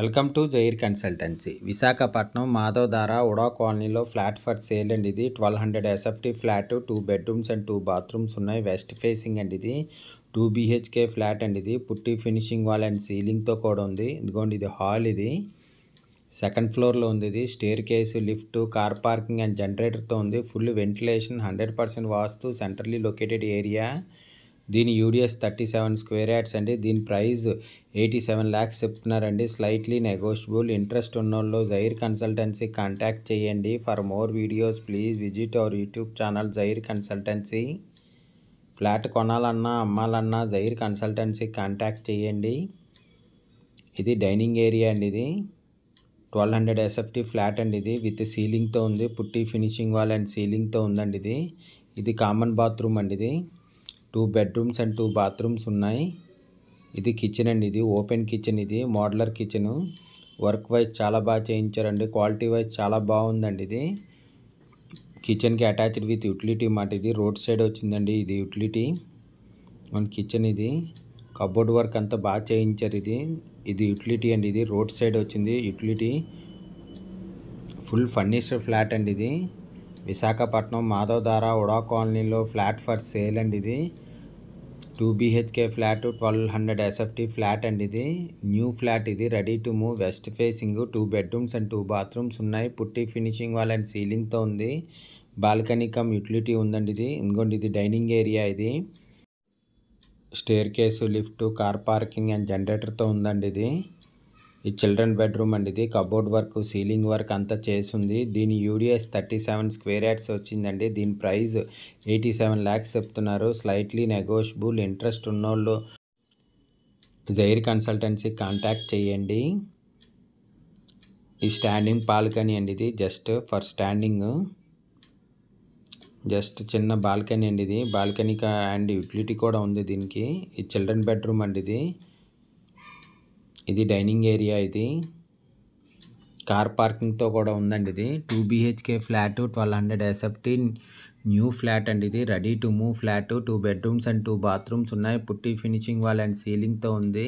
welcome to Jair consultancy Visakhapatnam Madhavadhara ఉడా కాలనీలో flat for sale అండి ఇది twelve hundred SFT flat two bedrooms and two bathrooms ఉన్నాయి వెస్ట్ ఫేసింగ్ అండి ఇది టూ బీహెచ్కే ఫ్లాట్ అండి ఇది పుట్టి ఫినిషింగ్ వాల్ అండ్ సీలింగ్తో కూడా ఉంది ఇదిగోండి ఇది హాల్ ఇది సెకండ్ ఫ్లోర్లో ఉంది ఇది staircase lift car parking and జనరేటర్తో ఉంది full ventilation hundred percent vastu centrally located area దీని UDS thirty seven square yards అండి దీని ప్రైస్ ఎయిటీ సెవెన్ ల్యాక్స్ చెప్తున్నారండి స్లైట్లీ నెగోషియబుల్ ఇంట్రెస్ట్ ఉన్న వాళ్ళు జైర్ కన్సల్టెన్సీ కాంటాక్ట్ చేయండి for more videos please visit our YouTube channel Jair consultancy flat కొనాలన్నా అమ్మాలన్నా Jair consultancy contact చేయండి ఇది డైనింగ్ ఏరియా అండి ఇది ట్వెల్వ్ హండ్రెడ్ ఎస్ఎఫ్టీ ఫ్లాట్ అండి ఇది విత్ సీలింగ్తో ఉంది పుట్టి ఫినిషింగ్ వాల్ అండ్ సీలింగ్తో ఉందండి ఇది ఇది కామన్ బాత్రూమ్ అండి ఇది two bedrooms and two bathrooms ఉన్నాయి ఇది కిచెన్ అండి ఇది ఓపెన్ కిచెన్ ఇది మోడలర్ కిచెన్ వర్క్ వైజ్ చాలా బాగా చేయించారండి క్వాలిటీ వైజ్ చాలా బాగుందండి ఇది కిచెన్కి అటాచ్డ్ విత్ యూటిలిటీ మాట ఇది రోడ్ సైడ్ వచ్చిందండి ఇది యూటిలిటీ మన కిచెన్ ఇది కబోర్డ్ వర్క్ అంతా బాగా చేయించారు ఇది ఇది యూటిలిటీ అండి ఇది రోడ్ సైడ్ వచ్చింది యూటిలిటీ ఫుల్ ఫర్నిచర్ ఫ్లాట్ అండి ఇది విశాఖపట్నం మాధవధార ఉడా కాలనీలో ఫ్లాట్ ఫర్ సేల్ అండి ఇది two BHK flat twelve hundred SFT flat అండి ఇది న్యూ ఫ్లాట్ ఇది ready to move west facing two bedrooms and two bathrooms ఉన్నాయి పుట్టి ఫినిషింగ్ వాల్ అండ్ సీలింగ్తో ఉంది బాల్కనీ కమ్ యూటిలిటీ ఉందండి ఇది ఇంకోండి ఇది డైనింగ్ ఏరియా ఇది staircase lift car parking and జనరేటర్తో ఉందండి ఇది ఈ చిల్డ్రన్ బెడ్రూమ్ అండి ఇది కబోర్డ్ వర్క్ సీలింగ్ వర్క్ అంతా చేసింది దీని UDS thirty seven square yards వచ్చిందండి దీని ప్రైస్ ఎయిటీ సెవెన్ ల్యాక్స్ చెప్తున్నారు స్లైట్లీ నెగోషియబుల్ ఇంట్రెస్ట్ ఉన్నోళ్ళు జైర్ కన్సల్టెన్సీ కాంటాక్ట్ చేయండి ఈ స్టాండింగ్ బాల్కనీ అండి ఇది జస్ట్ ఫర్ స్టాండింగ్ జస్ట్ చిన్న బాల్కనీ అండి ఇది బాల్కనీ అండ్ యూటిలిటీ కూడా ఉంది దీనికి ఈ చిల్డ్రన్ బెడ్రూమ్ అండి ఇది ఇది డైనింగ్ ఏరియా ఇది కార్ పార్కింగ్తో కూడా ఉందండి ఇది two BHK flat twelve hundred SFT new flat అండి ఇది ready to move flat two bedrooms and two bathrooms ఉన్నాయి పుట్టి ఫినిషింగ్ వాల్ అండ్ సీలింగ్తో ఉంది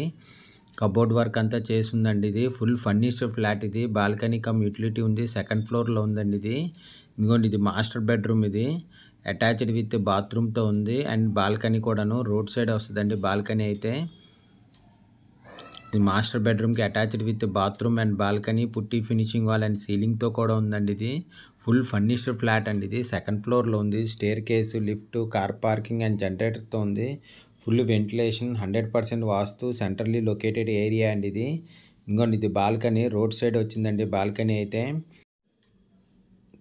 కబోర్డ్ వర్క్ అంతా చేసిందండి ఇది ఫుల్ ఫర్నిష్డ్ ఫ్లాట్ ఇది బాల్కనీ కమ్ యూటిలిటీ ఉంది సెకండ్ ఫ్లోర్లో ఉందండి ఇది ఇదిగోండి ఇది మాస్టర్ బెడ్రూమ్ ఇది అటాచ్డ్ విత్ బాత్రూమ్తో ఉంది అండ్ బాల్కనీ కూడాను రోడ్ సైడ్ వస్తుందండి బాల్కనీ అయితే ఇది మాస్టర్ బెడ్రూమ్కి attached with bathroom and balcony putty finishing wall and సీలింగ్తో కూడా ఉందండి ఇది ఫుల్ ఫర్నిష్డ్ ఫ్లాట్ అండి ఇది సెకండ్ ఫ్లోర్లో ఉంది staircase lift car parking and జనరేటర్తో ఉంది full ventilation hundred percent vastu centrally located area అండి ఇది ఇంకోండి ఇది బాల్కనీ రోడ్ సైడ్ వచ్చిందండి బాల్కనీ అయితే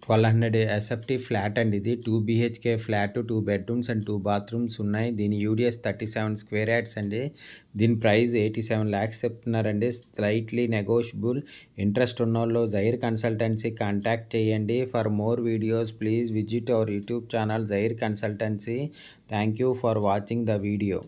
ట్వెల్వ్ హండ్రెడ్ ఎస్ఎఫ్టీ ఫ్లాట్ అండి ఇది two BHK flat two bedrooms and two bathrooms ఉన్నాయి దీని UDS thirty seven square yards అండి దీని ప్రైస్ ఎయిటీ సెవెన్ ల్యాక్స్ చెప్తున్నారండి స్లైట్లీ నెగోషియబుల్ ఇంట్రెస్ట్ ఉన్న వాళ్ళు జైర్ కన్సల్టెన్సీ కాంటాక్ట్ చేయండి for more videos please visit our YouTube channel Jair consultancy thank you for watching the video